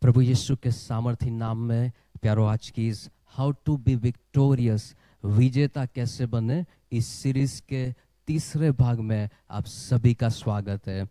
प्रभु यीशु के सामर्थ्य नाम में प्यारो आज की इस हाउ टू बी विक्टोरियस विजेता कैसे बने इस सीरीज के तीसरे भाग में आप सभी का स्वागत है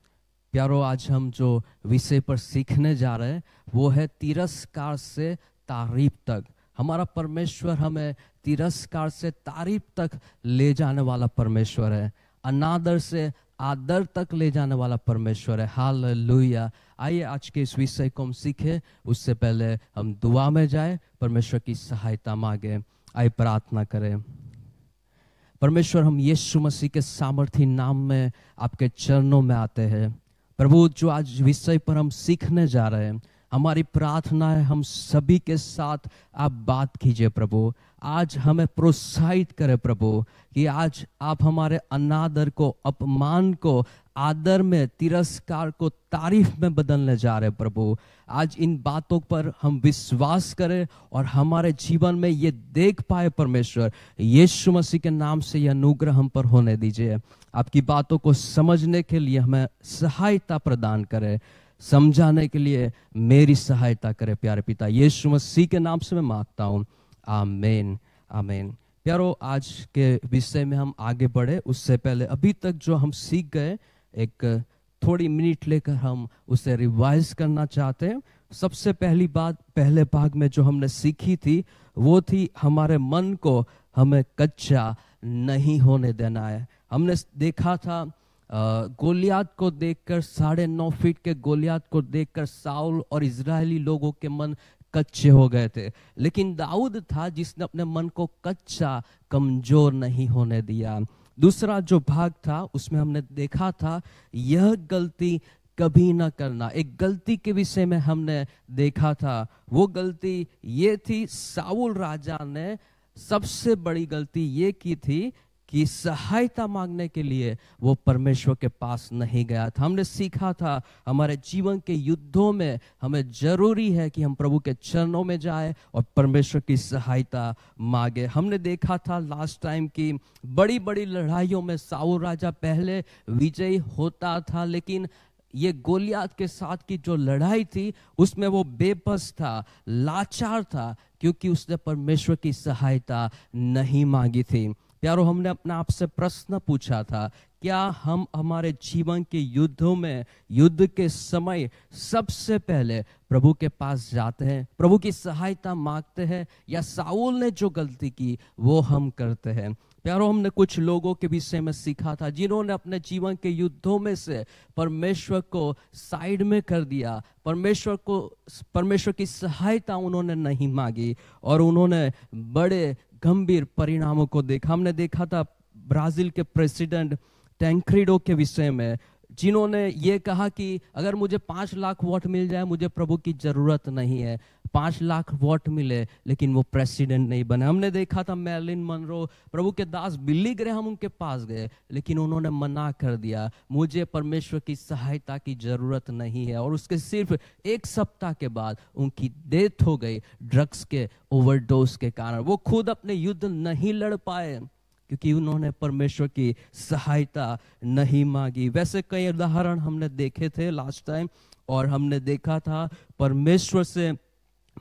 प्यारो आज हम जो विषय पर सीखने जा रहे हैं वो है तिरस्कार से तारीफ तक हमारा परमेश्वर हमें तिरस्कार से तारीफ तक ले जाने वाला परमेश्वर है अनादर से आदर तक ले जाने वाला परमेश्वर है हाल लुहिया आइए आज के इस विषय को हम सीखें उससे पहले हम दुआ में जाए परमेश्वर की सहायता मांगे आइए प्रार्थना करें परमेश्वर हम यीशु मसीह के सामर्थी नाम में आपके चरणों में आते हैं प्रभु जो आज विषय पर हम सीखने जा रहे हैं हमारी प्रार्थना है हम सभी के साथ आप बात कीजिए प्रभु आज हमें प्रोत्साहित करे प्रभु कि आज आप हमारे अनादर को अपमान को आदर में तिरस्कार को तारीफ में बदलने जा रहे प्रभु आज इन बातों पर हम विश्वास करें और हमारे जीवन में ये देख पाए परमेश्वर यीशु मसीह के नाम से यह अनुग्रह हम पर होने दीजिए आपकी बातों को समझने के लिए हमें सहायता प्रदान करें समझाने के लिए मेरी सहायता करें प्यारे पिता यीशु मसीह के नाम से मैं मांगता हूँ आमेन आमेन प्यारो आज के विषय में हम आगे बढ़े उससे पहले अभी तक जो हम सीख गए एक थोड़ी मिनट लेकर हम उसे रिवाइज करना चाहते हैं सबसे पहली बात पहले भाग में जो हमने सीखी थी वो थी हमारे मन को हमें कच्चा नहीं होने देना है हमने देखा था गोलियात को देखकर साढ़े नौ फीट के गोलियात को देखकर साउल और इजरायली लोगों के मन कच्चे हो गए थे लेकिन दाऊद था जिसने अपने मन को कच्चा कमजोर नहीं होने दिया दूसरा जो भाग था उसमें हमने देखा था यह गलती कभी ना करना एक गलती के विषय में हमने देखा था वो गलती ये थी साउल राजा ने सबसे बड़ी गलती ये की थी की सहायता मांगने के लिए वो परमेश्वर के पास नहीं गया था हमने सीखा था हमारे जीवन के युद्धों में हमें जरूरी है कि हम प्रभु के चरणों में जाए और परमेश्वर की सहायता मांगे हमने देखा था लास्ट टाइम की बड़ी बड़ी लड़ाइयों में साहु राजा पहले विजयी होता था लेकिन ये गोलियात के साथ की जो लड़ाई थी उसमें वो बेबस था लाचार था क्योंकि उसने परमेश्वर की सहायता नहीं मांगी थी प्यारो हमने अपने आप से प्रश्न पूछा था क्या हम हमारे जीवन के युद्धों में युद्ध के समय सबसे पहले प्रभु के पास जाते हैं प्रभु की सहायता मांगते हैं या साउल ने जो गलती की वो हम करते हैं प्यारो हमने कुछ लोगों के विषय में सीखा था जिन्होंने अपने जीवन के युद्धों में से परमेश्वर को साइड में कर दिया परमेश्वर को परमेश्वर की सहायता उन्होंने नहीं मांगी और उन्होंने बड़े गंभीर परिणामों को देखा हमने देखा था ब्राजील के प्रेसिडेंट टैंक्रीडो के विषय में जिन्होंने ये कहा कि अगर मुझे पाँच लाख वोट मिल जाए मुझे प्रभु की जरूरत नहीं है पांच लाख वोट मिले लेकिन वो प्रेसिडेंट नहीं बने हमने देखा था मैलिन मनरो प्रभु के दास बिल्ली ग्रह हम उनके पास गए लेकिन उन्होंने मना कर दिया मुझे परमेश्वर की सहायता की जरूरत नहीं है और उसके सिर्फ एक सप्ताह के बाद उनकी डेथ हो गई ड्रग्स के ओवरडोज के कारण वो खुद अपने युद्ध नहीं लड़ पाए क्योंकि उन्होंने परमेश्वर की सहायता नहीं मांगी वैसे कई उदाहरण हमने देखे थे लास्ट टाइम और हमने देखा था परमेश्वर से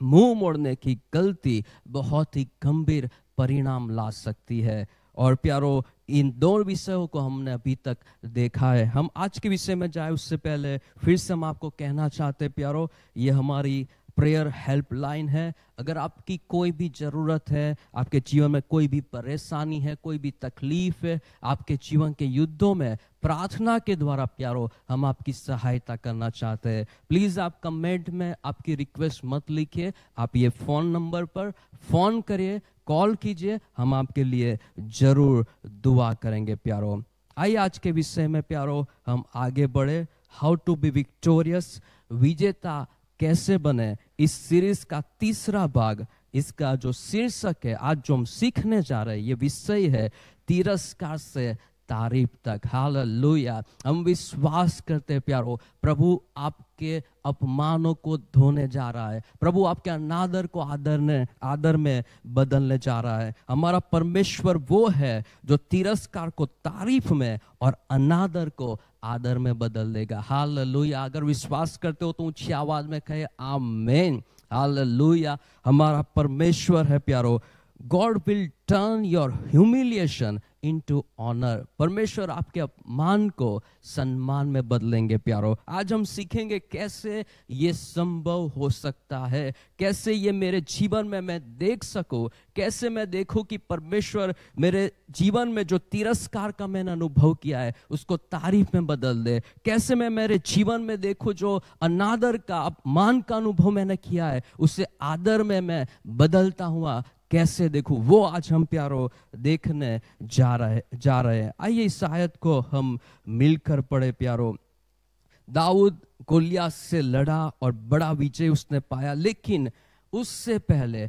मुंह मोड़ने की गलती बहुत ही गंभीर परिणाम ला सकती है और प्यारो इन दो विषयों को हमने अभी तक देखा है हम आज के विषय में जाए उससे पहले फिर से हम आपको कहना चाहते प्यारो ये हमारी प्रेयर हेल्पलाइन है अगर आपकी कोई भी ज़रूरत है आपके जीवन में कोई भी परेशानी है कोई भी तकलीफ है आपके जीवन के युद्धों में प्रार्थना के द्वारा प्यारो हम आपकी सहायता करना चाहते हैं प्लीज़ आप कमेंट में आपकी रिक्वेस्ट मत लिखिए आप ये फ़ोन नंबर पर फ़ोन करिए कॉल कीजिए हम आपके लिए ज़रूर दुआ करेंगे प्यारो आइए आज के विषय में प्यारो हम आगे बढ़े हाउ टू बी विक्टोरियस विजेता कैसे बने इस सीरीज का तीसरा भाग इसका जो शीर्षक है आज जो हम सीखने जा रहे हैं ये विषय है तिरस्कार से तारीफ तक हालेलुया हम विश्वास करते प्यारो प्रभु आपके अपमानों को धोने जा रहा है प्रभु आपके अनादर को आदर ने आदर में बदलने जा रहा है हमारा परमेश्वर वो है जो तिरस्कार को तारीफ में और अनादर को आदर में बदल देगा हाल लोहिया अगर विश्वास करते हो तो ऊंची आवाज में कहे आमेन हाल हमारा परमेश्वर है प्यारो God will turn your humiliation into honour परमेश्वर आपके अपमान को सम्मान में बदलेंगे प्यारो आज हम सीखेंगे कैसे ये संभव हो सकता है कैसे ये मेरे जीवन में मैं देख सकूं कैसे मैं देखूं कि परमेश्वर मेरे जीवन में जो तिरस्कार का मैंने अनुभव किया है उसको तारीफ में बदल दे कैसे मैं मेरे जीवन में देखूं जो अनादर का अपमान का अनुभव मैंने किया है उसे आदर में मैं बदलता हुआ कैसे देखूं वो आज हम प्यारो देखने जा रहे जा रहे हैं आइए इस आयत को हम मिलकर पढ़े प्यारो दाऊद कोलिया से लड़ा और बड़ा विजय उसने पाया लेकिन उससे पहले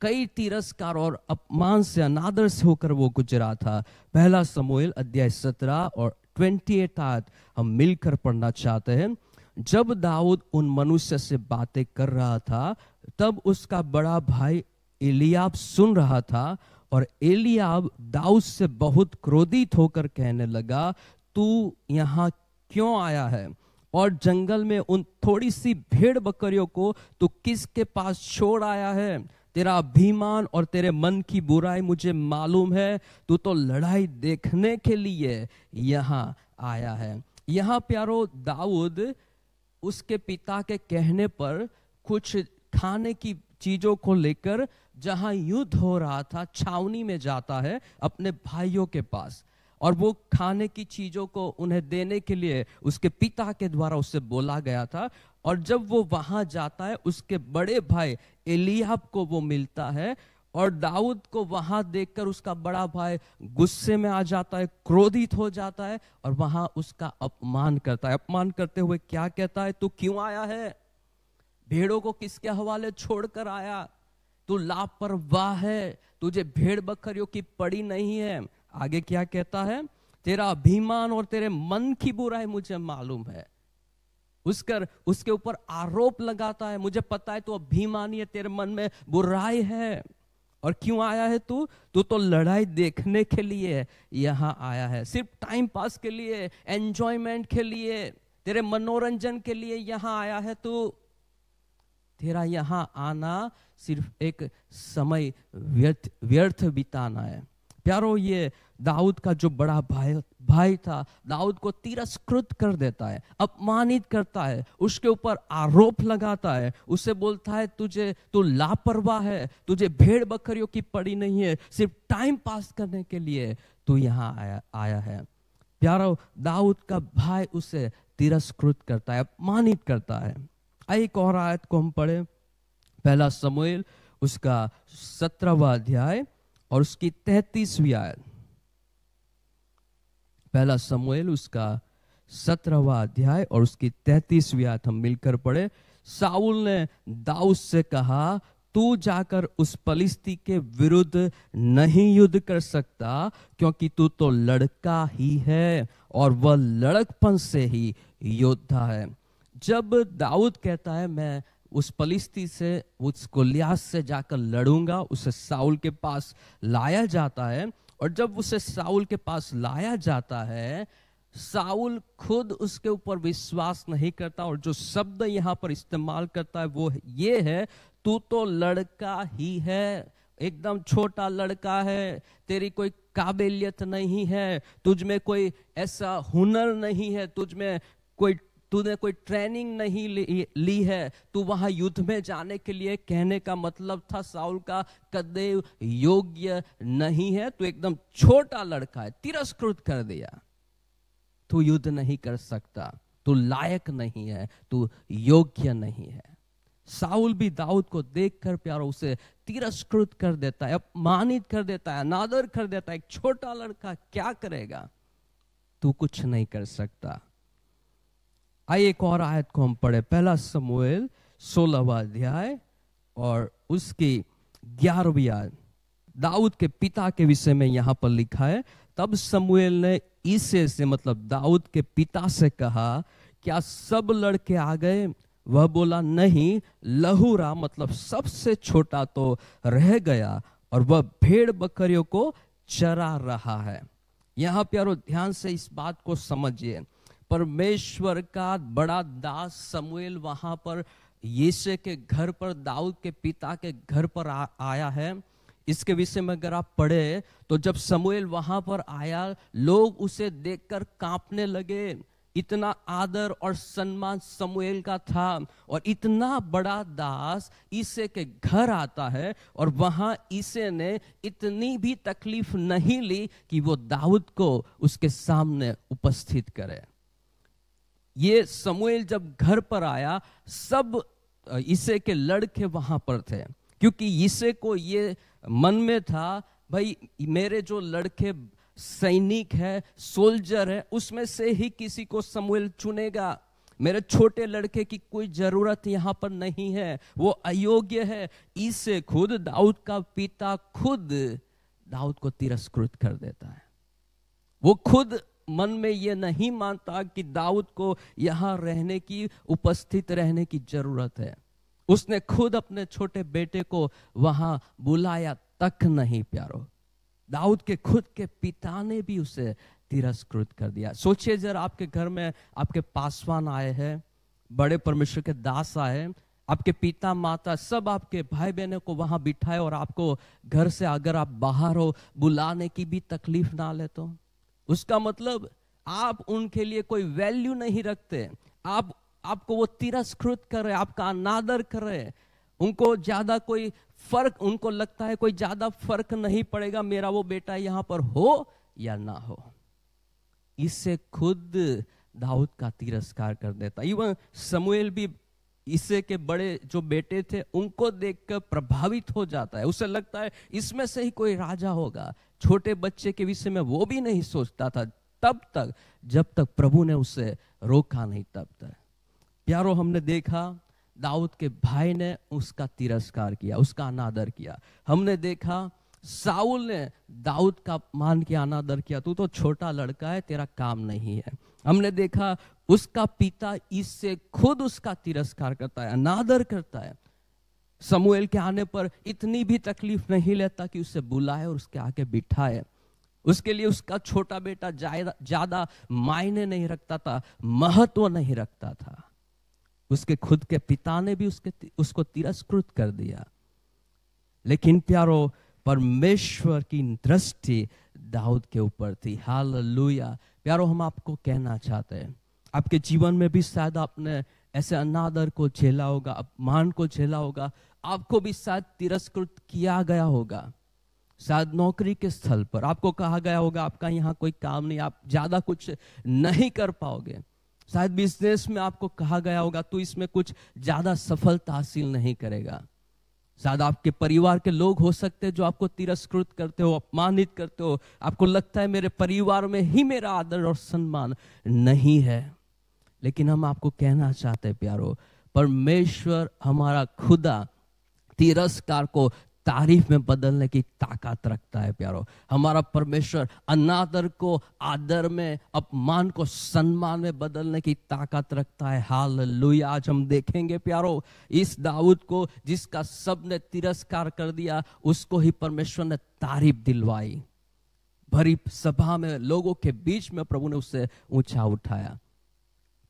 कई तिरस्कार और अपमान से अनादर से होकर वो गुजरा था पहला समोल अध्याय सत्रह और ट्वेंटी एट आयत हम मिलकर पढ़ना चाहते हैं जब दाऊद उन मनुष्य से बातें कर रहा था तब उसका बड़ा भाई एलियाब सुन रहा था और एलियाब दाऊद से बहुत क्रोधित होकर कहने लगा तू यहाँ क्यों आया है और जंगल में उन थोड़ी सी भेड़ बकरियों को तू किसके पास छोड़ आया है तेरा अभिमान और तेरे मन की बुराई मुझे मालूम है तू तो लड़ाई देखने के लिए यहाँ आया है यहाँ प्यारो दाऊद उसके पिता के कहने पर कुछ खाने की चीज़ों को लेकर जहां युद्ध हो रहा था छावनी में जाता है अपने भाइयों के पास और वो खाने की चीजों को उन्हें देने के लिए उसके पिता के द्वारा उससे बोला गया था और जब वो वहां जाता है उसके बड़े भाई एलियाब को वो मिलता है और दाऊद को वहां देखकर उसका बड़ा भाई गुस्से में आ जाता है क्रोधित हो जाता है और वहां उसका अपमान करता है अपमान करते हुए क्या कहता है तू क्यों आया है भेड़ों को किसके हवाले छोड़कर आया तू लापरवाह है तुझे भेड़ बकरियों की पड़ी नहीं है आगे क्या कहता है तेरा अभिमान और तेरे मन की बुराई मुझे मालूम है उसकर उसके ऊपर आरोप लगाता है मुझे पता है तू अभिमानी है तेरे मन में बुराई है और क्यों आया है तू तू तो लड़ाई देखने के लिए यहां आया है सिर्फ टाइम पास के लिए एंजॉयमेंट के लिए तेरे मनोरंजन के लिए यहां आया है तू तेरा यहाँ आना सिर्फ एक समय व्यर्थ व्यर्थ बिताना है प्यारो ये दाऊद का जो बड़ा भाई भाई था दाऊद को तिरस्कृत कर देता है अपमानित करता है उसके ऊपर आरोप लगाता है उसे बोलता है तुझे तू लापरवाह है तुझे भेड़ बकरियों की पड़ी नहीं है सिर्फ टाइम पास करने के लिए तू यहाँ आया आया है प्यारो दाऊद का भाई उसे तिरस्कृत करता है अपमानित करता है एक और आयत को हम पढ़े पहला समोएल उसका सत्रहवा अध्याय और उसकी तैतीसवीं आयत पहला समोएल उसका सत्रहवा अध्याय और उसकी तैतीसवीं आयत हम मिलकर पढ़े साउल ने दाऊद से कहा तू जाकर उस पलिस्ती के विरुद्ध नहीं युद्ध कर सकता क्योंकि तू तो लड़का ही है और वह लड़कपन से ही योद्धा है जब दाऊद कहता है मैं उस पलिस्ती से उस कुल्यास से जाकर लड़ूंगा उसे साउल के पास लाया जाता है और जब उसे साउल के पास लाया जाता है साउल खुद उसके ऊपर विश्वास नहीं करता और जो शब्द यहाँ पर इस्तेमाल करता है वो ये है तू तो लड़का ही है एकदम छोटा लड़का है तेरी कोई काबिलियत नहीं है तुझ में कोई ऐसा हुनर नहीं है तुझ में कोई तूने कोई ट्रेनिंग नहीं ली, है तू वहां युद्ध में जाने के लिए कहने का मतलब था साउल का कदेव योग्य नहीं है तू एकदम छोटा लड़का है तिरस्कृत कर दिया तू युद्ध नहीं कर सकता तू लायक नहीं है तू योग्य नहीं है साउल भी दाऊद को देखकर प्यारो उसे तिरस्कृत कर देता है अपमानित कर देता है अनादर कर देता है एक छोटा लड़का क्या करेगा तू कुछ नहीं कर सकता आइए एक और आयत को हम पढ़े पहला समूएल सोलहवा अध्याय और उसकी ग्यारहवीं आयत दाऊद के पिता के विषय में यहां पर लिखा है तब समुएल ने ईसे से मतलब दाऊद के पिता से कहा क्या सब लड़के आ गए वह बोला नहीं लहूरा मतलब सबसे छोटा तो रह गया और वह भेड़ बकरियों को चरा रहा है यहां प्यारो ध्यान से इस बात को समझिए परमेश्वर का बड़ा दास समुएल वहां पर यीशु के घर पर दाऊद के पिता के घर पर आ, आया है इसके विषय में अगर आप पढ़े तो जब समुएल वहां पर आया लोग उसे देखकर कांपने लगे इतना आदर और सम्मान समुएल का था और इतना बड़ा दास ईसे के घर आता है और वहां ईसे ने इतनी भी तकलीफ नहीं ली कि वो दाऊद को उसके सामने उपस्थित करे ये समुएल जब घर पर आया सब इसे के लड़के वहां पर थे क्योंकि इसे को ये मन में था भाई मेरे जो लड़के सैनिक है सोल्जर है उसमें से ही किसी को समुएल चुनेगा मेरे छोटे लड़के की कोई जरूरत यहां पर नहीं है वो अयोग्य है इसे खुद दाऊद का पिता खुद दाऊद को तिरस्कृत कर देता है वो खुद मन में ये नहीं मानता कि दाऊद को यहां रहने की उपस्थित रहने की जरूरत है उसने खुद अपने छोटे बेटे को वहां बुलाया तक नहीं प्यारो दाऊद के खुद के पिता ने भी उसे तिरस्कृत कर दिया सोचिए जरा आपके घर में आपके पासवान आए हैं बड़े परमेश्वर के दास आए आपके पिता माता सब आपके भाई बहनों को वहां बिठाए और आपको घर से अगर आप बाहर हो बुलाने की भी तकलीफ ना ले तो उसका मतलब आप उनके लिए कोई वैल्यू नहीं रखते आप आपको वो तिरस्कृत कर रहे आपका अनादर कर रहे उनको ज्यादा कोई फर्क उनको लगता है कोई ज्यादा फर्क नहीं पड़ेगा मेरा वो बेटा यहां पर हो या ना हो इससे खुद दाऊद का तिरस्कार कर देता इवन समुएल भी इसे के बड़े जो बेटे थे उनको देखकर प्रभावित हो जाता है उसे लगता है इसमें से ही कोई राजा होगा छोटे बच्चे के विषय में वो भी नहीं सोचता था तब तक जब तक प्रभु ने उसे रोका नहीं तब तक प्यारो हमने देखा दाऊद के भाई ने उसका तिरस्कार किया उसका अनादर किया हमने देखा साउल ने दाऊद का मान के अनादर किया तू तो छोटा लड़का है तेरा काम नहीं है हमने देखा उसका पिता इससे खुद उसका तिरस्कार करता है अनादर करता है समूएल के आने पर इतनी भी तकलीफ नहीं लेता कि उसे बुलाए और उसके आके बिठाए उसके लिए उसका छोटा बेटा ज्यादा मायने नहीं रखता था महत्व नहीं रखता था उसके खुद के पिता ने भी उसके उसको तिरस्कृत कर दिया लेकिन प्यारो परमेश्वर की दृष्टि दाऊद के ऊपर थी हाल प्यारो हम आपको कहना चाहते हैं आपके जीवन में भी शायद आपने ऐसे अनादर को झेला होगा अपमान को झेला होगा आपको भी शायद तिरस्कृत किया गया होगा शायद नौकरी के स्थल पर आपको कहा गया होगा आपका यहाँ कोई काम नहीं आप ज़्यादा कुछ नहीं कर पाओगे शायद बिजनेस में आपको कहा गया होगा तो इसमें कुछ ज़्यादा सफलता हासिल नहीं करेगा शायद आपके परिवार के लोग हो सकते हैं जो आपको तिरस्कृत करते हो अपमानित करते हो आपको लगता है मेरे परिवार में ही मेरा आदर और सम्मान नहीं है लेकिन हम आपको कहना चाहते हैं प्यारो परमेश्वर हमारा खुदा तिरस्कार को तारीफ में बदलने की ताकत रखता है प्यारो हमारा परमेश्वर अनादर को आदर में अपमान को सम्मान में बदलने की ताकत रखता है हाल लुया आज हम देखेंगे प्यारो इस दाऊद को जिसका सब ने तिरस्कार कर दिया उसको ही परमेश्वर ने तारीफ दिलवाई भरी सभा में लोगों के बीच में प्रभु ने उससे ऊंचा उठाया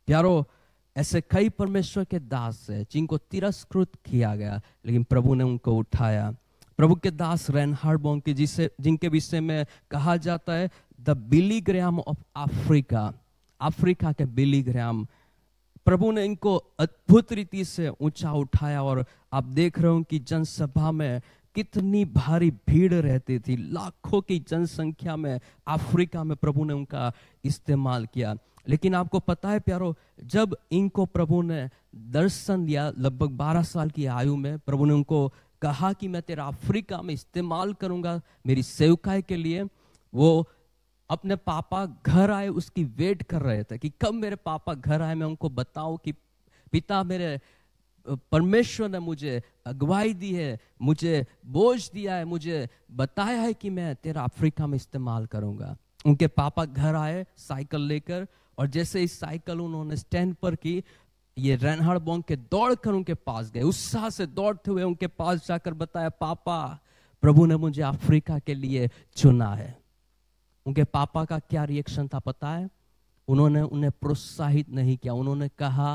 प्यारो ऐसे कई परमेश्वर के दास है जिनको तिरस्कृत किया गया लेकिन प्रभु ने उनको उठाया प्रभु के दास रैन हार्बोंग के जिसे जिनके विषय में कहा जाता है the Billy Graham of Africa Africa के बिली ग्राम प्रभु ने इनको अद्भुत रीति से ऊंचा उठाया और आप देख रहे हो कि जनसभा में कितनी भारी भीड़ रहती थी लाखों की जनसंख्या में अफ्रीका में प्रभु ने उनका इस्तेमाल किया लेकिन आपको पता है प्यारो जब इनको प्रभु ने दर्शन दिया लगभग बारह साल की आयु में प्रभु ने उनको कहा कि मैं तेरा अफ्रीका में इस्तेमाल करूंगा मेरी सेवकाई के लिए वो अपने पापा घर आए उसकी वेट कर रहे थे कि कब मेरे पापा घर आए मैं उनको बताऊं कि पिता मेरे परमेश्वर ने मुझे अगुवाई दी है मुझे बोझ दिया है मुझे बताया है कि मैं तेरा अफ्रीका में इस्तेमाल करूंगा उनके पापा घर आए साइकिल लेकर और जैसे ही साइकिल उन्होंने स्टैंड पर की ये रेनहार्ड बोंग के दौड़ कर उनके पास गए उत्साह से दौड़ते हुए उनके पास जाकर बताया पापा प्रभु ने मुझे अफ्रीका के लिए चुना है उनके पापा का क्या रिएक्शन था पता है उन्होंने उन्हें प्रोत्साहित नहीं किया उन्होंने कहा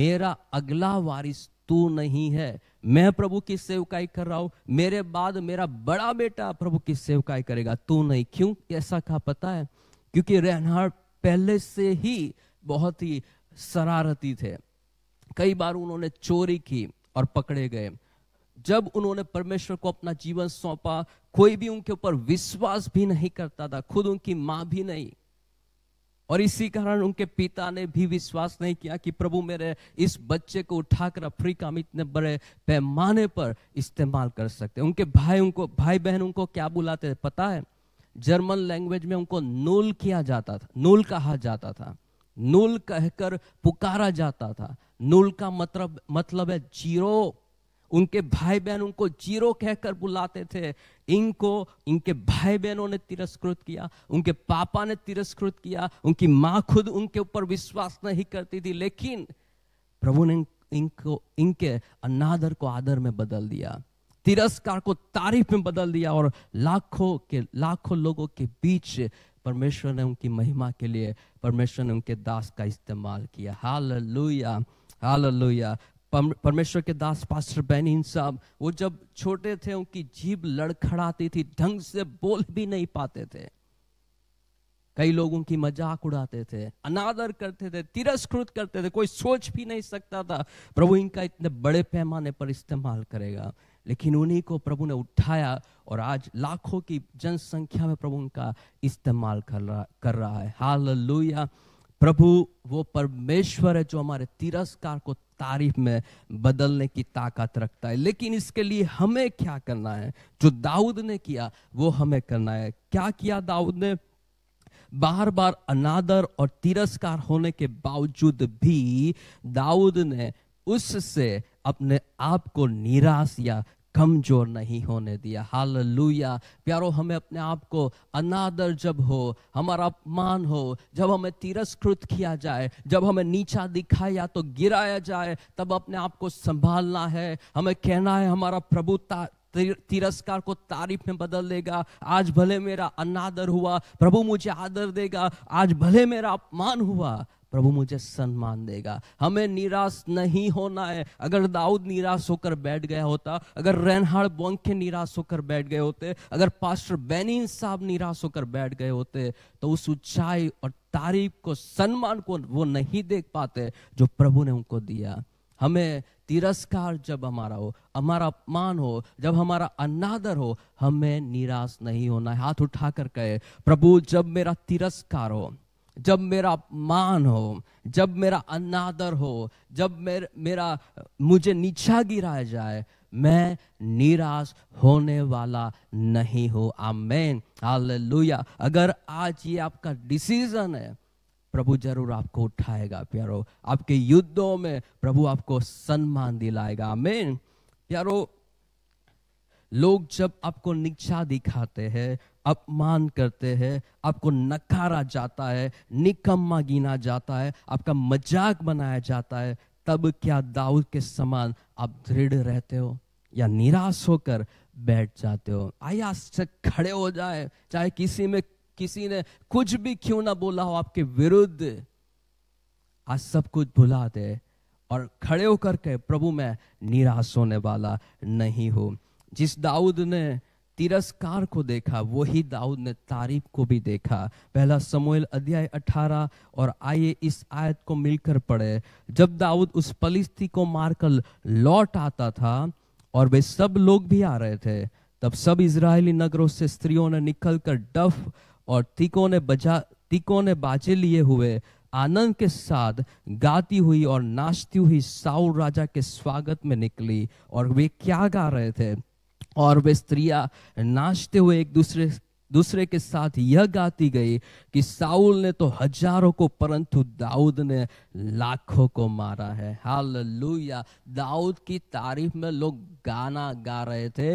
मेरा अगला वारिस तू नहीं है मैं प्रभु की सेवकाई कर रहा हूं मेरे बाद मेरा बड़ा बेटा प्रभु की सेवकाई करेगा तू नहीं क्यों ऐसा कहा पता है क्योंकि रेनहार्ड पहले से ही बहुत ही शरारती थे कई बार उन्होंने चोरी की और पकड़े गए जब उन्होंने परमेश्वर को अपना जीवन सौंपा कोई भी उनके ऊपर विश्वास भी नहीं करता था खुद उनकी मां भी नहीं और इसी कारण उनके पिता ने भी विश्वास नहीं किया कि प्रभु मेरे इस बच्चे को उठाकर अफ्रीका में इतने बड़े पैमाने पर इस्तेमाल कर सकते उनके भाई उनको भाई बहन उनको क्या बुलाते थे पता है जर्मन लैंग्वेज में उनको नूल किया जाता था नूल कहा जाता था नूल कहकर पुकारा जाता था नूल का मतलब मतलब है जीरो उनके भाई बहन उनको जीरो कहकर बुलाते थे इनको इनके भाई बहनों ने तिरस्कृत किया उनके पापा ने तिरस्कृत किया उनकी माँ खुद उनके ऊपर विश्वास नहीं करती थी लेकिन प्रभु ने इनको इनके अनादर को आदर में बदल दिया तिरस्कार को तारीफ में बदल दिया और लाखों के लाखों लोगों के बीच परमेश्वर ने उनकी महिमा के लिए परमेश्वर ने उनके दास का इस्तेमाल किया हाल लुया हाल लुया परमेश्वर के दास पास्टर बैनिन साहब वो जब छोटे थे उनकी जीभ लड़खड़ाती थी ढंग से बोल भी नहीं पाते थे कई लोगों की मजाक उड़ाते थे अनादर करते थे तिरस्कृत करते थे कोई सोच भी नहीं सकता था प्रभु इनका इतने बड़े पैमाने पर इस्तेमाल करेगा लेकिन उन्हीं को प्रभु ने उठाया और आज लाखों की जनसंख्या में प्रभु उनका इस्तेमाल कर रहा कर रहा है हाल प्रभु वो परमेश्वर है जो हमारे तिरस्कार को तारीफ में बदलने की ताकत रखता है लेकिन इसके लिए हमें क्या करना है जो दाऊद ने किया वो हमें करना है क्या किया दाऊद ने बार बार अनादर और तिरस्कार होने के बावजूद भी दाऊद ने उससे अपने आप को निराश या कमजोर नहीं होने दिया हाल प्यारो हमें अपने आप को अनादर जब हो हमारा अपमान हो जब हमें तिरस्कृत किया जाए जब हमें नीचा दिखाया तो गिराया जाए तब अपने आप को संभालना है हमें कहना है हमारा प्रभु तिरस्कार को तारीफ में बदल देगा आज भले मेरा अनादर हुआ प्रभु मुझे आदर देगा आज भले मेरा अपमान हुआ प्रभु मुझे सम्मान देगा हमें निराश नहीं होना है अगर दाऊद निराश होकर बैठ गया होता अगर रेनहार्ड बोंखे निराश होकर बैठ गए होते अगर पास्टर बेनिन साहब निराश होकर बैठ गए होते तो उस ऊंचाई और तारीफ को सम्मान को वो नहीं देख पाते जो प्रभु ने उनको दिया हमें तिरस्कार जब हमारा हो हमारा अपमान हो जब हमारा अनादर हो हमें निराश नहीं होना हाथ उठाकर कहे प्रभु जब मेरा तिरस्कार हो जब मेरा मान हो जब मेरा अनादर हो जब मेर, मेरा मुझे नीचा गिराया जाए मैं निराश होने वाला नहीं हूँ आमेन हालेलुया अगर आज ये आपका डिसीजन है प्रभु जरूर आपको उठाएगा प्यारो आपके युद्धों में प्रभु आपको सम्मान दिलाएगा आमेन प्यारो लोग जब आपको निचा दिखाते हैं अपमान करते हैं आपको नकारा जाता है निकम्मा गिना जाता है आपका मजाक बनाया जाता है तब क्या दाऊद के समान आप दृढ़ रहते हो या निराश होकर बैठ जाते हो आया से खड़े हो जाए चाहे किसी में किसी ने कुछ भी क्यों ना बोला हो आपके विरुद्ध आज सब कुछ भुला दे और खड़े होकर के प्रभु मैं निराश होने वाला नहीं हूं जिस दाऊद ने तिरस्कार को देखा वही दाऊद ने तारीफ को भी देखा पहला समोल अध्याय 18 और आइए इस आयत को मिलकर पढ़े जब दाऊद उस पलिस्ती को मारकर लौट आता था और वे सब लोग भी आ रहे थे तब सब इसराइली नगरों से स्त्रियों ने निकलकर डफ और तीकों ने बजा तीकों ने बाजे लिए हुए आनंद के साथ गाती हुई और नाचती हुई साउल राजा के स्वागत में निकली और वे क्या गा रहे थे और वे स्त्रियां नाचते हुए एक दूसरे दूसरे के साथ यह गाती गई कि साउल ने तो हजारों को परंतु दाऊद ने लाखों को मारा है हाल दाऊद की तारीफ में लोग गाना गा रहे थे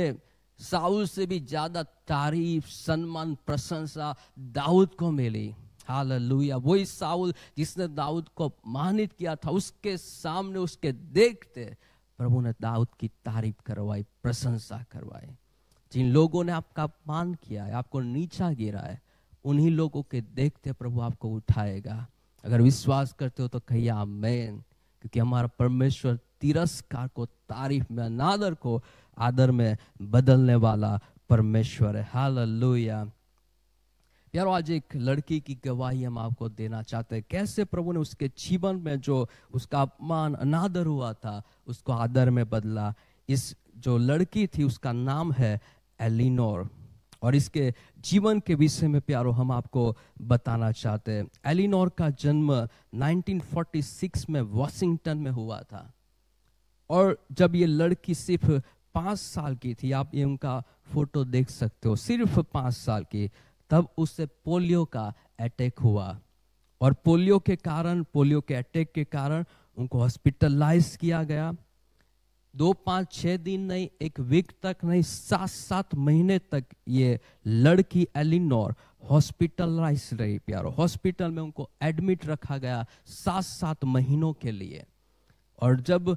साउल से भी ज्यादा तारीफ सम्मान प्रशंसा दाऊद को मिली हालेलुया वही साउल जिसने दाऊद को मानित किया था उसके सामने उसके देखते प्रभु ने दाऊद की तारीफ करवाई प्रशंसा करवाई जिन लोगों ने आपका अपमान किया है आपको नीचा गिरा है उन्हीं लोगों के देखते प्रभु आपको उठाएगा अगर विश्वास करते हो तो कहिए आमेन क्योंकि हमारा परमेश्वर तिरस्कार को तारीफ में अनादर को आदर में बदलने वाला परमेश्वर है हाल प्यारो आज एक लड़की की गवाही हम आपको देना चाहते हैं कैसे प्रभु ने उसके जीवन में जो उसका अपमान अनादर हुआ था उसको आदर में बदला इस जो लड़की थी उसका नाम है एलिनोर और इसके जीवन के विषय में प्यारो हम आपको बताना चाहते हैं एलिनोर का जन्म 1946 में वॉशिंगटन में हुआ था और जब ये लड़की सिर्फ पाँच साल की थी आप ये उनका फोटो देख सकते हो सिर्फ पाँच साल की तब उससे पोलियो का अटैक हुआ और पोलियो के कारण पोलियो के अटैक के कारण उनको हॉस्पिटलाइज किया गया दो पांच छह दिन नहीं एक वीक तक नहीं सात सात महीने तक ये लड़की एलिनोर हॉस्पिटलाइज रही प्यारो हॉस्पिटल में उनको एडमिट रखा गया सात सात महीनों के लिए और जब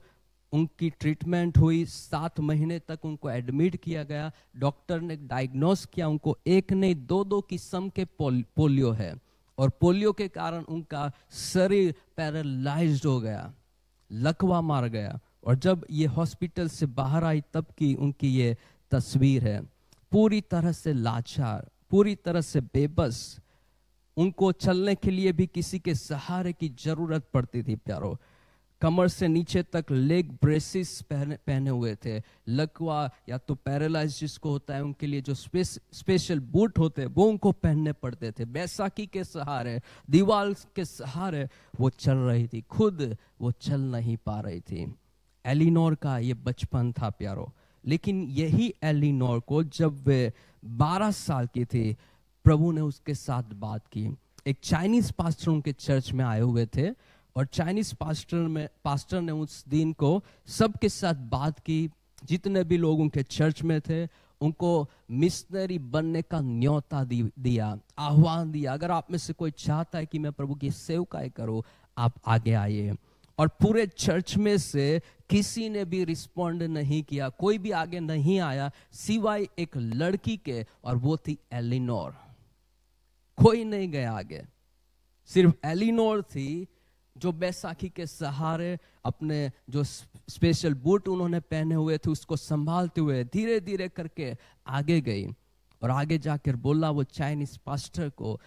उनकी ट्रीटमेंट हुई सात महीने तक उनको एडमिट किया गया डॉक्टर ने डायग्नोस किया उनको एक नहीं दो दो किस्म के पोल, पोलियो है और पोलियो के कारण उनका शरीर पैरालाइज हो गया लकवा मार गया और जब ये हॉस्पिटल से बाहर आई तब की उनकी ये तस्वीर है पूरी तरह से लाचार पूरी तरह से बेबस उनको चलने के लिए भी किसी के सहारे की जरूरत पड़ती थी प्यारो कमर से नीचे तक लेग ब्रेसिस पहने पहने हुए थे लकवा या तो पैरालाइज जिसको होता है उनके लिए जो स्पेस, स्पेशल बूट होते हैं वो उनको पहनने पड़ते थे बैसाखी के सहारे दीवार के सहारे वो चल रही थी खुद वो चल नहीं पा रही थी एलिनोर का ये बचपन था प्यारो लेकिन यही एलिनोर को जब वे बारह साल की थी प्रभु ने उसके साथ बात की एक चाइनीज पास्टर उनके चर्च में आए हुए थे और चाइनीज पास्टर में पास्टर ने उस दिन को सबके साथ बात की जितने भी लोग उनके चर्च में थे उनको मिशनरी बनने का न्योता दिया आह्वान दिया अगर आप में से कोई चाहता है कि मैं प्रभु की सेवकाएं करूँ आप आगे आइए और पूरे चर्च में से किसी ने भी रिस्पॉन्ड नहीं किया कोई भी आगे नहीं आया सिवाय एक लड़की के और वो थी एलिनोर कोई नहीं गया आगे सिर्फ एलिनोर थी जो बैसाखी के सहारे अपने जो स्पेशल बूट उन्होंने पहने हुए थे उसको संभालते हुए धीरे धीरे करके आगे गई और आगे जाकर बोला वो चाइनीज पास्टर को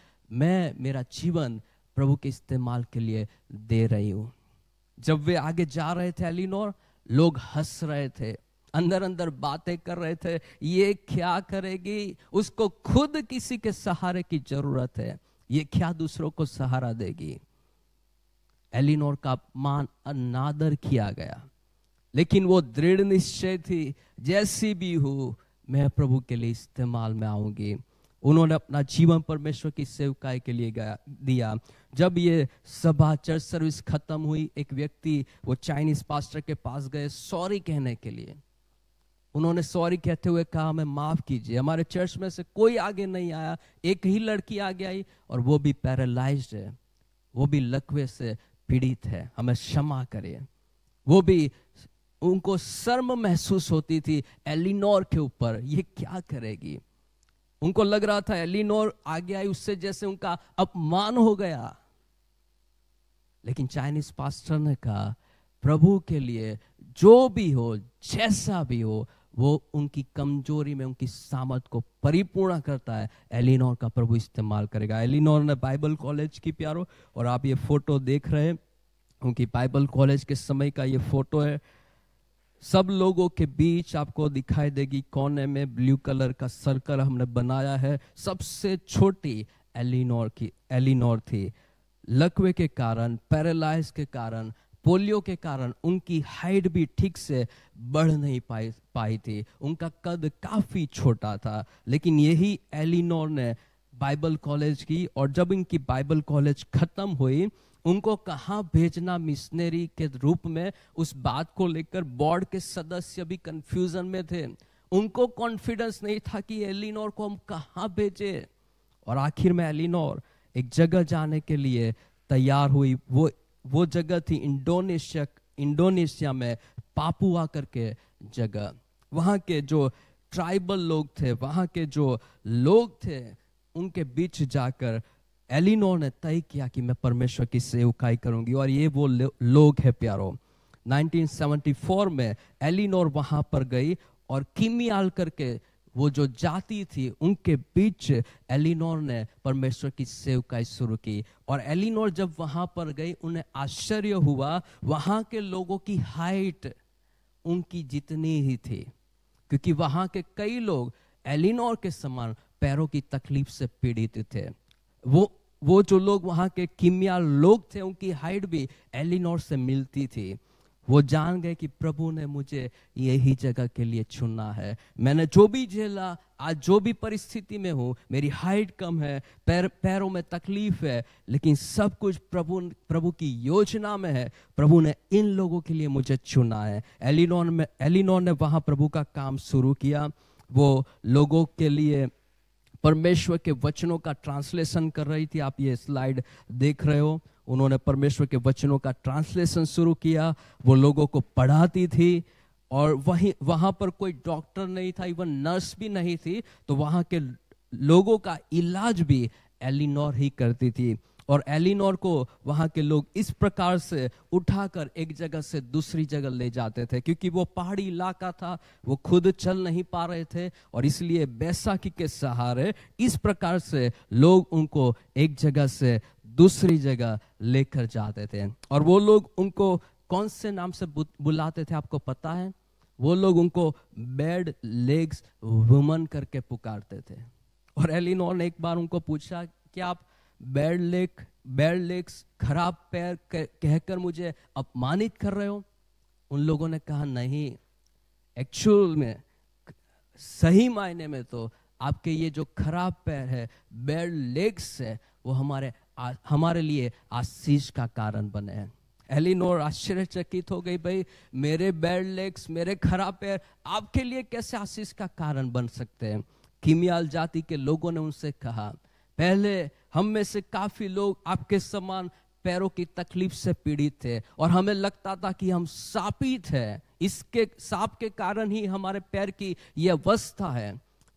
मैं मेरा जीवन प्रभु के इस्तेमाल के लिए दे रही हूँ जब वे आगे जा रहे थे अलीनोर लोग हंस रहे थे अंदर अंदर बातें कर रहे थे ये क्या करेगी उसको खुद किसी के सहारे की जरूरत है ये क्या दूसरों को सहारा देगी एलिनोर का अपमान अनादर किया गया लेकिन वो दृढ़ निश्चय थी जैसी भी हो मैं प्रभु के लिए इस्तेमाल में आऊंगी उन्होंने अपना जीवन परमेश्वर की सेवकाई के लिए गया दिया जब ये सभा चर्च सर्विस खत्म हुई एक व्यक्ति वो चाइनीज पास्टर के पास गए सॉरी कहने के लिए उन्होंने सॉरी कहते हुए कहा हमें माफ कीजिए हमारे चर्च में से कोई आगे नहीं आया एक ही लड़की आगे आई और वो भी पैरालाइज है वो भी लकवे से पीड़ित है हमें क्षमा करें वो भी उनको शर्म महसूस होती थी एलिनोर के ऊपर ये क्या करेगी उनको लग रहा था एलिनोर आगे आई उससे जैसे उनका अपमान हो गया लेकिन चाइनीज पास्टर ने कहा प्रभु के लिए जो भी हो जैसा भी हो वो उनकी कमजोरी में उनकी सामर्थ को परिपूर्ण करता है एलिनोर का प्रभु इस्तेमाल करेगा एलिनोर ने बाइबल कॉलेज की प्यारो और आप ये फोटो देख रहे हैं उनकी बाइबल कॉलेज के समय का ये फोटो है सब लोगों के बीच आपको दिखाई देगी कोने में ब्लू कलर का सर्कल हमने बनाया है सबसे छोटी एलिनोर की एलिनोर थी लकवे के कारण पैरालाइज के कारण पोलियो के कारण उनकी हाइट भी ठीक से बढ़ नहीं पाई पाई थी उनका कद काफ़ी छोटा था लेकिन यही एलिनोर ने बाइबल कॉलेज की और जब इनकी बाइबल कॉलेज ख़त्म हुई उनको कहाँ भेजना मिशनरी के रूप में उस बात को लेकर बोर्ड के सदस्य भी कंफ्यूजन में थे उनको कॉन्फिडेंस नहीं था कि एलिनोर को हम कहाँ भेजे और आखिर में एलिनोर एक जगह जाने के लिए तैयार हुई वो वो जगह थी इंडोनेशिया इंडोनेशिया में पापुआ करके जगह वहाँ के जो ट्राइबल लोग थे वहाँ के जो लोग थे उनके बीच जाकर एलिनो ने तय किया कि मैं परमेश्वर की सेवकाई करूंगी और ये वो लोग है प्यारो 1974 में एलिनोर वहां पर गई और किमियाल करके वो जो जाति थी उनके बीच एलिनोर ने परमेश्वर की सेवकाई शुरू की और एलिनोर जब वहां पर गई उन्हें आश्चर्य हुआ वहां के लोगों की हाइट उनकी जितनी ही थी क्योंकि वहां के कई लोग एलिनोर के समान पैरों की तकलीफ से पीड़ित थे वो वो जो लोग वहां के किमिया लोग थे उनकी हाइट भी एलिनोर से मिलती थी वो जान गए कि प्रभु ने मुझे यही जगह के लिए चुना है मैंने जो भी झेला आज जो भी परिस्थिति में हूँ मेरी हाइट कम है पैर पैरों में तकलीफ है लेकिन सब कुछ प्रभु प्रभु की योजना में है प्रभु ने इन लोगों के लिए मुझे चुना है एलिनोन में एलिनोन ने वहाँ प्रभु का काम शुरू किया वो लोगों के लिए परमेश्वर के वचनों का ट्रांसलेशन कर रही थी आप ये स्लाइड देख रहे हो उन्होंने परमेश्वर के वचनों का ट्रांसलेशन शुरू किया वो लोगों को पढ़ाती थी और वहीं वहाँ पर कोई डॉक्टर नहीं था इवन नर्स भी नहीं थी तो वहाँ के लोगों का इलाज भी एलिनोर ही करती थी और एलिनोर को वहाँ के लोग इस प्रकार से उठाकर एक जगह से दूसरी जगह ले जाते थे क्योंकि वो पहाड़ी इलाका था वो खुद चल नहीं पा रहे थे और इसलिए बैसाखी के सहारे इस प्रकार से लोग उनको एक जगह से दूसरी जगह लेकर जाते थे और वो लोग उनको कौन से नाम से बुलाते थे आपको पता है वो लोग उनको बेड लेग्स वुमन करके पुकारते थे और एलिनोर ने एक बार उनको पूछा कि आप बेड लेग बेड लेग्स खराब पैर कहकर मुझे अपमानित कर रहे हो उन लोगों ने कहा नहीं एक्चुअल में सही मायने में तो आपके ये जो खराब पैर है बेड लेग्स है वो हमारे हमारे लिए आशीष का कारण बने हैं एलिनोर आश्चर्यचकित हो गई भाई मेरे बैड लेग्स मेरे खराब पैर आपके लिए कैसे आशीष का कारण बन सकते हैं किमियाल जाति के लोगों ने उनसे कहा पहले हम में से काफी लोग आपके समान पैरों की तकलीफ से पीड़ित थे और हमें लगता था कि हम सापित हैं इसके सांप के कारण ही हमारे पैर की यह अवस्था है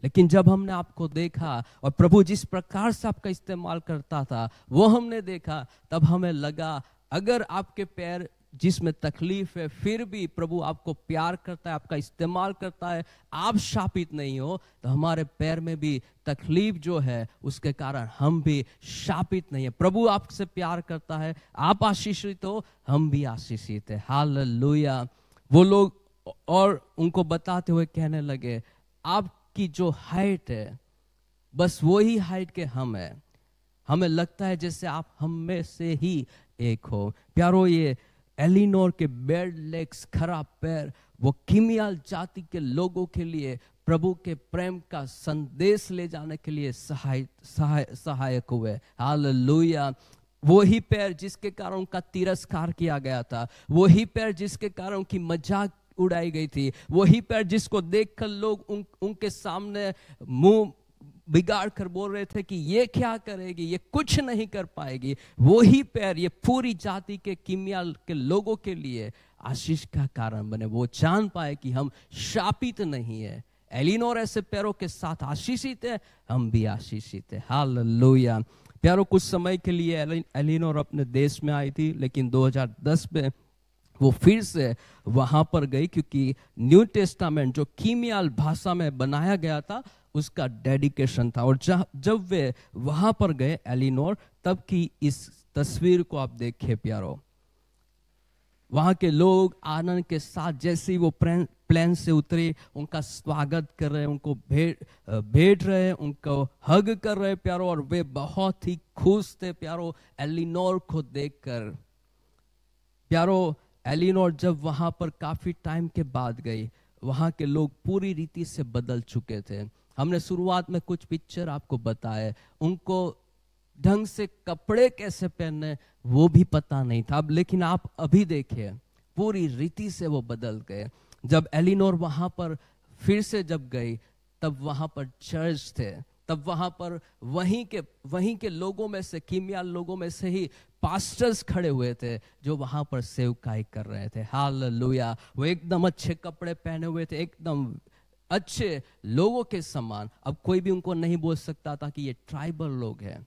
लेकिन जब हमने आपको देखा और प्रभु जिस प्रकार से आपका इस्तेमाल करता था वो हमने देखा तब हमें लगा अगर आपके पैर जिसमें तकलीफ है फिर भी प्रभु आपको प्यार करता है आपका इस्तेमाल करता है आप शापित नहीं हो तो हमारे पैर में भी तकलीफ जो है उसके कारण हम भी शापित नहीं है प्रभु आपसे प्यार करता है आप आशीषित हो हम भी आशीषित है हाल वो लोग और उनको बताते हुए कहने लगे आप की जो हाइट है बस वो ही हाइट के हम है हमें लगता है जैसे आप हम में से ही एक हो प्यारो ये एलिनोर के बेड लेग्स खराब पैर वो किमियाल जाति के लोगों के लिए प्रभु के प्रेम का संदेश ले जाने के लिए सहाय सहाय सहायक हुए हाल वही पैर जिसके कारण उनका तिरस्कार किया गया था वही पैर जिसके कारण उनकी मजाक उड़ाई गई थी वही पैर जिसको देखकर लोग उन, उनके सामने मुंह बिगाड़ कर बोल रहे थे कि ये क्या करेगी ये कुछ नहीं कर पाएगी वही पैर ये पूरी जाति के किमिया के लोगों के लिए आशीष का कारण बने वो जान पाए कि हम शापित नहीं है एलिनोर ऐसे पैरों के साथ आशीषित है हम भी आशीषित है हाल लोहिया प्यारों कुछ समय के लिए एलिनोर अपने देश में आई थी लेकिन 2010 में वो फिर से वहां पर गई क्योंकि न्यू टेस्टामेंट जो कीमियाल भाषा में बनाया गया था उसका डेडिकेशन था और जब वे वहां पर गए एलिनोर तब की इस तस्वीर को आप देखे प्यारो वहां के लोग आनंद के साथ जैसे ही वो प्लेन से उतरे उनका स्वागत कर रहे हैं उनको भेंट रहे हैं उनको हग कर रहे प्यारो और वे बहुत ही खुश थे प्यारो एलिनोर को देखकर प्यारो एलिनोर जब वहां पर काफ़ी टाइम के बाद गई वहां के लोग पूरी रीति से बदल चुके थे हमने शुरुआत में कुछ पिक्चर आपको बताए उनको ढंग से कपड़े कैसे पहनने वो भी पता नहीं था अब लेकिन आप अभी देखिए पूरी रीति से वो बदल गए जब एलिनोर वहां पर फिर से जब गई तब वहां पर चर्च थे तब वहां पर वहीं के वहीं के लोगों में से कीमिया लोगों में से ही पास्टर्स खड़े हुए थे जो वहां पर सेवकाई कर रहे थे हाल लोया वो एकदम अच्छे कपड़े पहने हुए थे एकदम अच्छे लोगों के समान अब कोई भी उनको नहीं बोल सकता था कि ये ट्राइबल लोग हैं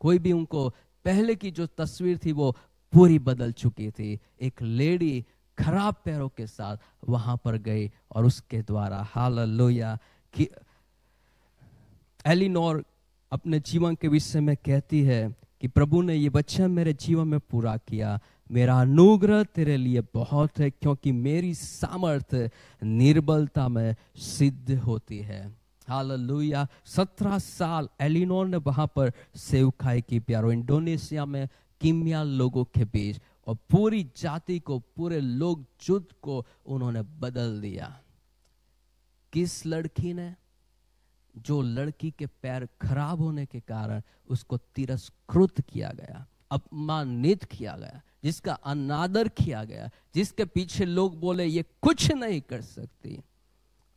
कोई भी उनको पहले की जो तस्वीर थी वो पूरी बदल चुकी थी एक लेडी खराब पैरों के साथ वहां पर गई और उसके द्वारा हाल लोया कि एलिनोर अपने जीवन के विषय में कहती है कि प्रभु ने ये वचन मेरे जीवन में पूरा किया मेरा अनुग्रह तेरे लिए बहुत है क्योंकि मेरी सामर्थ्य निर्बलता में सिद्ध होती है हाल लुया सत्रह साल एलिनोर ने वहां पर सेवकाई की प्यारो इंडोनेशिया में किमिया लोगों के बीच और पूरी जाति को पूरे लोग जुद को उन्होंने बदल दिया किस लड़की ने जो लड़की के पैर खराब होने के कारण उसको तिरस्कृत किया गया अपमानित किया गया जिसका अनादर किया गया जिसके पीछे लोग बोले ये कुछ नहीं कर सकती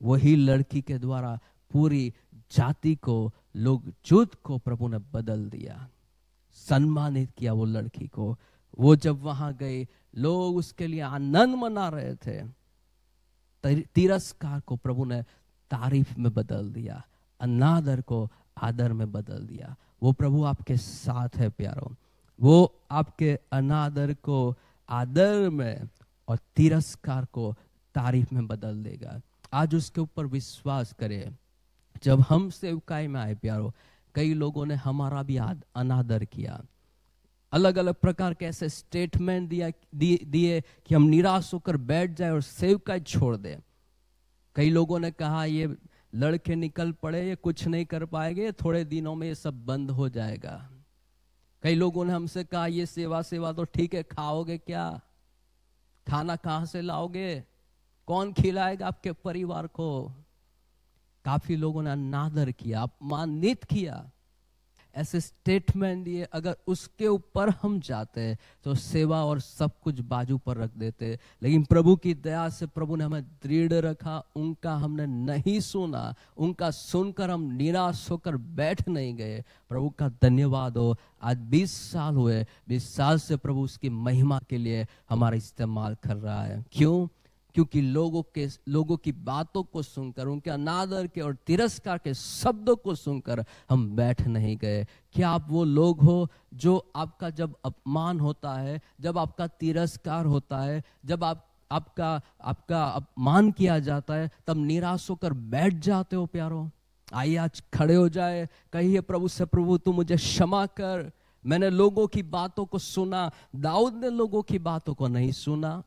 वही लड़की के द्वारा पूरी जाति को लोग जूत को प्रभु ने बदल दिया सम्मानित किया वो लड़की को वो जब वहां गई लोग उसके लिए आनंद मना रहे थे तिरस्कार को प्रभु ने तारीफ में बदल दिया अनादर को आदर में बदल दिया वो प्रभु आपके साथ है प्यारो वो आपके अनादर को आदर में और तिरस्कार को तारीफ में बदल देगा आज उसके ऊपर विश्वास करें जब हम सेवकाई में आए प्यारो कई लोगों ने हमारा भी अनादर किया अलग अलग प्रकार के ऐसे स्टेटमेंट दिया दिए कि हम निराश होकर बैठ जाए और सेवकाई छोड़ दें कई लोगों ने कहा ये लड़के निकल पड़े ये कुछ नहीं कर पाएंगे थोड़े दिनों में ये सब बंद हो जाएगा कई लोगों ने हमसे कहा ये सेवा सेवा तो ठीक है खाओगे क्या खाना कहाँ से लाओगे कौन खिलाएगा आपके परिवार को काफी लोगों ने अनादर किया अपमानित किया ऐसे स्टेटमेंट दिए अगर उसके ऊपर हम जाते तो सेवा और सब कुछ बाजू पर रख देते लेकिन प्रभु की दया से प्रभु ने हमें दृढ़ रखा उनका हमने नहीं सुना उनका सुनकर हम निराश होकर बैठ नहीं गए प्रभु का धन्यवाद हो आज 20 साल हुए 20 साल से प्रभु उसकी महिमा के लिए हमारा इस्तेमाल कर रहा है क्यों क्योंकि लोगों के लोगों की बातों को सुनकर उनके अनादर के और तिरस्कार के शब्दों को सुनकर हम बैठ नहीं गए क्या आप वो लोग हो जो आपका जब अपमान होता है जब आपका तिरस्कार होता है जब आप आपका आपका अपमान किया जाता है तब निराश होकर बैठ जाते हो प्यारो आइए आज खड़े हो जाए कहिए प्रभु से प्रभु तू मुझे क्षमा कर मैंने लोगों की बातों को सुना दाऊद ने लोगों की बातों को नहीं सुना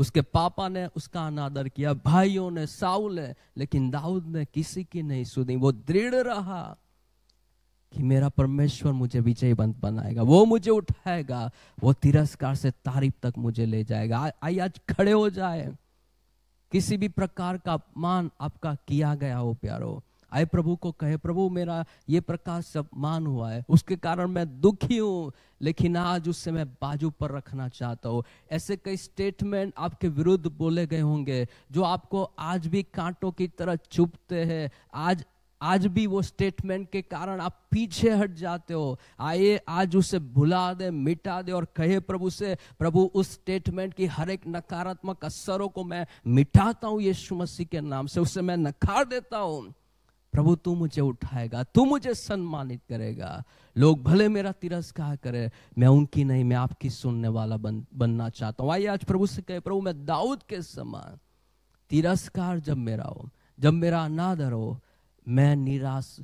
उसके पापा ने उसका अनादर किया भाइयों ने साउल ने लेकिन दाऊद ने किसी की नहीं सुनी वो दृढ़ रहा कि मेरा परमेश्वर मुझे विजय बंत बनाएगा वो मुझे उठाएगा वो तिरस्कार से तारीफ तक मुझे ले जाएगा आई आज खड़े हो जाए किसी भी प्रकार का अपमान आपका किया गया हो प्यारो आए प्रभु को कहे प्रभु मेरा ये प्रकार सम्मान हुआ है उसके कारण मैं दुखी हूँ लेकिन आज उससे मैं बाजू पर रखना चाहता हूँ ऐसे कई स्टेटमेंट आपके विरुद्ध बोले गए होंगे जो आपको आज भी कांटों की तरह चुपते हैं आज आज भी वो स्टेटमेंट के कारण आप पीछे हट जाते हो आइए आज उसे भुला दे मिटा दे और कहे प्रभु से प्रभु उस स्टेटमेंट की हर एक नकारात्मक असरों को मैं मिटाता हूँ यीशु मसीह के नाम से उसे मैं नकार देता हूँ प्रभु तू मुझे उठाएगा तू मुझे सम्मानित करेगा लोग भले मेरा तिरस्कार करे मैं उनकी नहीं मैं आपकी सुनने वाला बन बनना चाहता हूँ आइए आज प्रभु से कहे प्रभु मैं दाऊद के समान तिरस्कार जब मेरा हो जब मेरा अनादर हो मैं निराश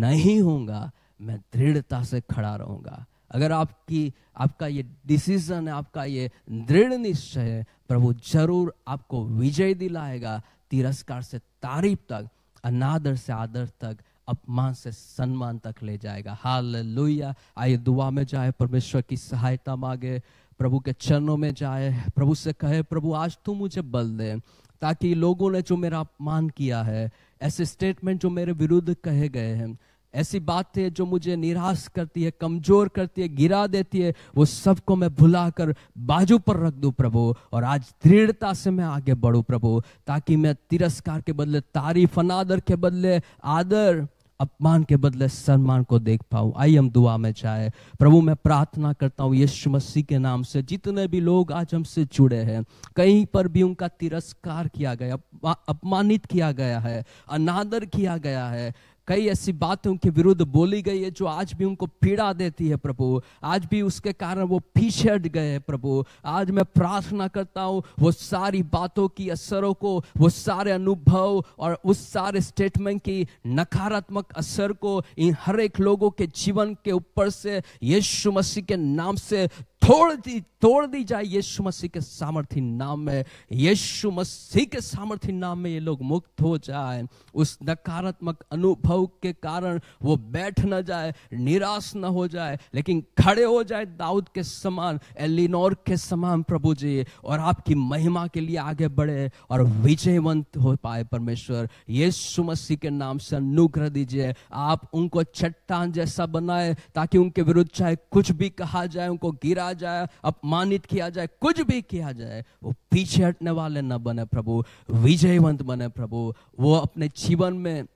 नहीं होऊंगा मैं दृढ़ता से खड़ा रहूंगा अगर आपकी आपका ये डिसीजन है आपका ये दृढ़ निश्चय है प्रभु जरूर आपको विजय दिलाएगा तिरस्कार से तारीफ तक अनादर से आदर तक अपमान से सम्मान तक ले जाएगा हाल लोहिया आइए दुआ में जाए परमेश्वर की सहायता मांगे प्रभु के चरणों में जाए प्रभु से कहे प्रभु आज तू मुझे बल दे ताकि लोगों ने जो मेरा अपमान किया है ऐसे स्टेटमेंट जो मेरे विरुद्ध कहे गए हैं ऐसी बातें जो मुझे निराश करती है कमजोर करती है गिरा देती है वो सबको मैं भुला कर बाजू पर रख दूं प्रभु और आज दृढ़ता से मैं आगे बढ़ूं प्रभु ताकि मैं तिरस्कार के बदले तारीफ अनादर के बदले आदर अपमान के बदले सम्मान को देख पाऊं आई हम दुआ में चाहे प्रभु मैं प्रार्थना करता हूँ यीशु मसीह के नाम से जितने भी लोग आज हमसे जुड़े हैं कहीं पर भी उनका तिरस्कार किया गया अपमानित किया गया है अनादर किया गया है कई ऐसी बातें उनके विरुद्ध बोली गई है जो आज भी उनको पीड़ा देती है प्रभु आज भी उसके कारण वो पीछे हट गए हैं प्रभु आज मैं प्रार्थना करता हूँ वो सारी बातों की असरों को वो सारे अनुभव और उस सारे स्टेटमेंट की नकारात्मक असर को इन हर एक लोगों के जीवन के ऊपर से यीशु मसीह के नाम से तोड़ दी तोड़ दी जाए यीशु मसीह के सामर्थ्य नाम में यीशु मसीह के सामर्थ्य नाम में ये लोग मुक्त हो जाए उस नकारात्मक अनुभव के कारण वो बैठ न जाए निराश न हो जाए लेकिन खड़े हो जाए दाऊद के समान एलिनोर के समान प्रभु जी और आपकी महिमा के लिए आगे बढ़े और विजयवंत हो पाए परमेश्वर यीशु मसीह के नाम से अनुग्रह दीजिए आप उनको चट्टान जैसा बनाए ताकि उनके विरुद्ध चाहे कुछ भी कहा जाए उनको गिरा जाए अपमानित किया जाए कुछ भी किया जाए वो पीछे हटने वाले न बने प्रभु विजयवंत बने प्रभु वो अपने जीवन में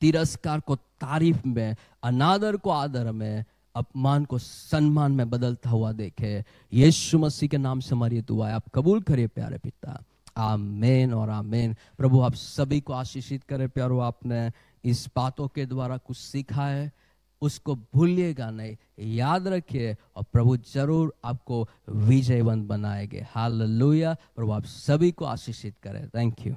तिरस्कार को तारीफ में अनादर को आदर में अपमान को सम्मान में बदलता हुआ देखे यीशु मसीह के नाम से हमारी दुआ आप कबूल करिए प्यारे पिता आमेन और आमेन प्रभु आप सभी को आशीषित करें प्यारो आपने इस बातों के द्वारा कुछ सीखा है उसको भूलिएगा नहीं याद रखिए और प्रभु जरूर आपको विजयवंत बनाएंगे हाल लोहिया प्रभु आप सभी को आशीषित करें थैंक यू